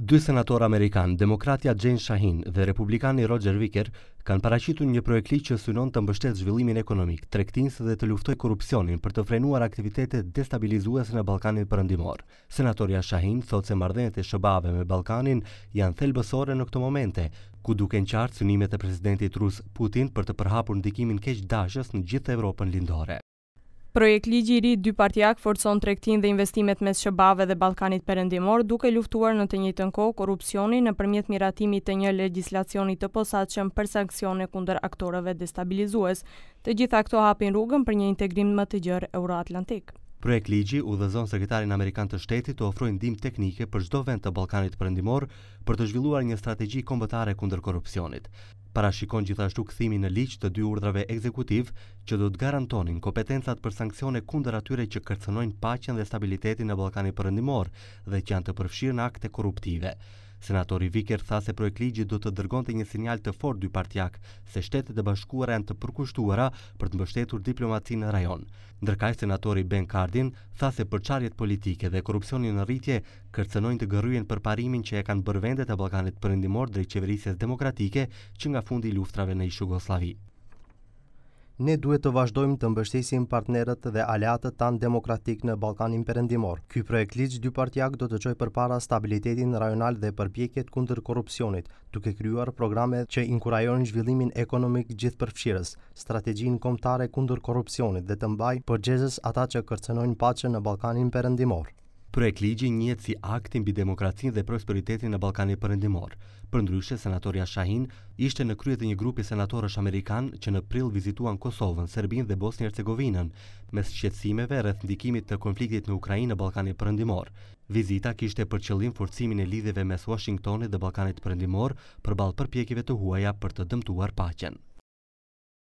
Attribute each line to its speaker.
Speaker 1: Dy senator amerikan, Demokratia Jane Shahin dhe Republikani Roger Wicker, kanë paraqitur një projekt që synon të mbështetë zhvillimin ekonomik, tregtinë dhe të luftojë korrupsionin për të frenuar aktivitetet destabilizuese në Ballkanin Perëndimor. Senatorja Shahin thotë se marrëdhëniet e SBA-ve me Ballkanin janë thelbësore në këtë momente, ku duken qartë synimet e presidentit rus Putin për të përhapur ndikimin keqdashës në gjithë Evropën lindore.
Speaker 2: Projekt ligji i ri dy partiak forcon tregtin dhe investimet mes Shëbave dhe Ballkanit Perëndimor, duke luftuar në të njëjtën kohë korrupsionin nëpërmjet miratimit të një legjislacioni të posaçëm për sanksione kundër aktorëve destabilizues. Të gjitha këto hapin rrugën për një integrim më të gjerë euroatlantik.
Speaker 1: Projekt ligji udhëzon sekretarin amerikan të shtetit të ofrojë ndihmë teknike për çdo vend të Ballkanit Perëndimor për të zhvilluar një strategji kombëtare kundër korrupsionit parashikon gjithashtu kthimin në ligj të dy urdhrave ekzekutiv që do të garantonin kompetencat për sankcione kundër atyre që kërcënojnë paqen dhe stabilitetin në Ballkanin Perëndimor dhe që janë të përfshirë në akte korruptive. Senatori Viker tha se projekt ligjit do të dërgon të një sinjal të fort dy partjak, se shtetet e bashkuara janë të përkushtuara për të mbështetur diplomaci në rajon. Ndërkaj, senatori Ben Cardin tha se përqarjet politike dhe korupcioni në rritje kërcenojnë të gërujen për parimin që e kanë bërë vendet e Balkanit përëndimor drejt qeverisjes demokratike që nga fundi luftrave në Ishë Goslavi
Speaker 3: ne duhet të vazhdojmë të mbështesim partnerët dhe aleatët tanë demokratik në Ballkanin Perëndimor. Ky projekt ligj dy partijak do të çojë përpara stabilitetin rajonal dhe përpjekjet kundër korrupsionit, duke krijuar programe që inkurajojnë zhvillimin ekonomik përfshirës, strategjinë kombëtare kundër korrupsionit dhe të mbajë përgjegjës ata që kërcënojnë paqen në Ballkanin Perëndimor. Projekt ligji njët si
Speaker 1: aktin bi demokracinë dhe prosperitetin në Ballkanin Perëndimor. Përndryshe senatorja Shahin ishte në krye të një grupi senatorësh amerikan që në prill vizituan Kosovën, Serbinë dhe Bosnjë Hercegovinën, mes shqetësimeve rreth ndikimit të konfliktit në Ukrainë në Ballkanin Perëndimor. Vizita kishte për qëllim forcimin e lidhjeve mes Washingtonit dhe Ballkanit Perëndimor përballë përpjekjeve të huaja për të dëmtuar paqen.